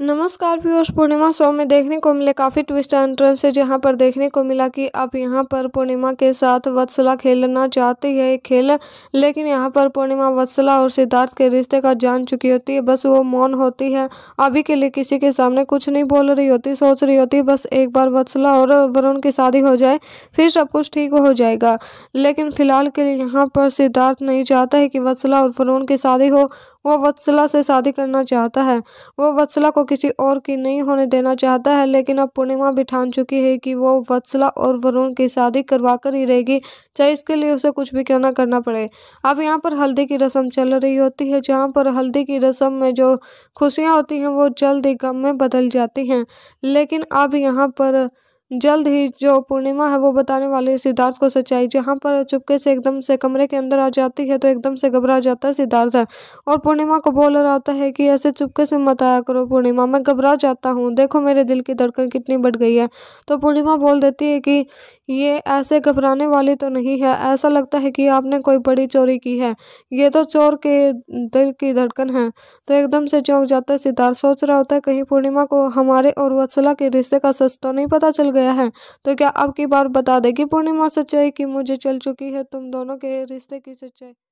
नमस्कार व्यूअर्स पूर्णिमा शो में देखने को मिले काफ़ी ट्विस्ट एंट्रेंस है जहां पर देखने को मिला कि अब यहां पर पूर्णिमा के साथ वत्सला खेलना चाहती है खेल लेकिन यहां पर पूर्णिमा वत्सला और सिद्धार्थ के रिश्ते का जान चुकी होती है बस वो मौन होती है अभी के लिए किसी के सामने कुछ नहीं बोल रही होती सोच रही होती बस एक बार वत्सला और वरुण की शादी हो जाए फिर सब कुछ ठीक हो जाएगा लेकिन फिलहाल के लिए यहाँ पर सिद्धार्थ नहीं चाहता है कि वत्सला और वरुण की शादी हो वो वत्सला से शादी करना चाहता है वो वत्सला को किसी और की नहीं होने देना चाहता है लेकिन अब पूर्णिमा भी ठान चुकी है कि वो वत्सला और वरुण की शादी करवा कर ही रहेगी चाहे इसके लिए उसे कुछ भी क्यों ना करना पड़े अब यहाँ पर हल्दी की रस्म चल रही होती है जहाँ पर हल्दी की रस्म में जो खुशियाँ होती हैं वो जल्द ही गम में बदल जाती हैं लेकिन अब यहाँ पर जल्द ही जो पूर्णिमा है वो बताने वाले सिद्धार्थ को सच्चाई जहाँ पर चुपके से एकदम से कमरे के अंदर आ जाती है तो एकदम से घबरा जाता है सिद्धार्थ और पूर्णिमा को बोल रहा होता है कि ऐसे चुपके से मत आया करो पूर्णिमा मैं घबरा जाता हूँ देखो मेरे दिल की धड़कन कितनी बढ़ गई है तो पूर्णिमा बोल देती है कि ये ऐसे घबराने वाली तो नहीं है ऐसा लगता है कि आपने कोई बड़ी चोरी की है ये तो चोर के दिल की धड़कन है तो एकदम से चौंक जाता है सिद्धार्थ सोच रहा होता है कहीं पूर्णिमा को हमारे और वत्सला के रिश्ते का सच तो नहीं पता चल गया गया है तो क्या आपकी बार बता देगी पूर्णिमा सच्चाई कि मुझे चल चुकी है तुम दोनों के रिश्ते की सच्चाई